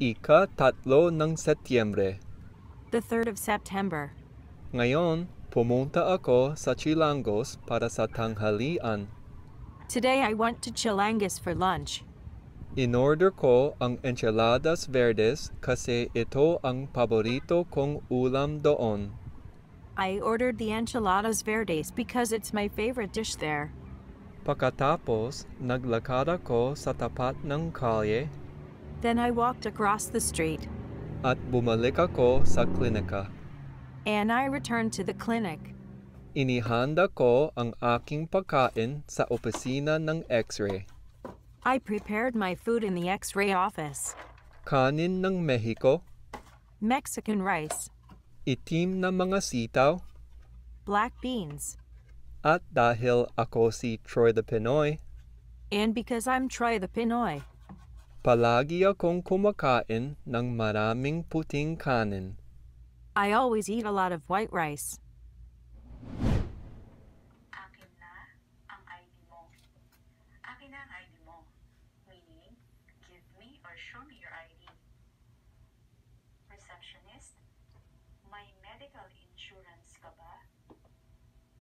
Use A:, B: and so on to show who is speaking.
A: ika-tatlo ng Setyembre.
B: The 3rd of September.
A: Ngayon, pumunta ako sa Chilangos para sa tanghalian.
B: Today I went to Chilangos for lunch.
A: Inorder ko ang enchiladas verdes kasi ito ang paborito kong ulam doon.
B: I ordered the enchiladas verdes because it's my favorite dish there.
A: Pagkatapos, naglakad ako sa tapat ng kalye
B: Then I walked across the street.
A: At bumalik ako sa klinika.
B: And I returned to the clinic.
A: Inihanda ko ang aking pagkain sa opisina ng x-ray.
B: I prepared my food in the x-ray office.
A: Kanin ng Mexico.
B: Mexican rice.
A: Itim na mga sitaw. Black beans. At dahil ako si Troy the Pinoy.
B: And because I'm Troy the Pinoy.
A: Palagi akong kumakain ng maraming puting kanin.
B: I always eat a lot of white rice. Akin na ang ID mo. Akin na ang ID mo. Meaning, give me or show your ID. Receptionist, my medical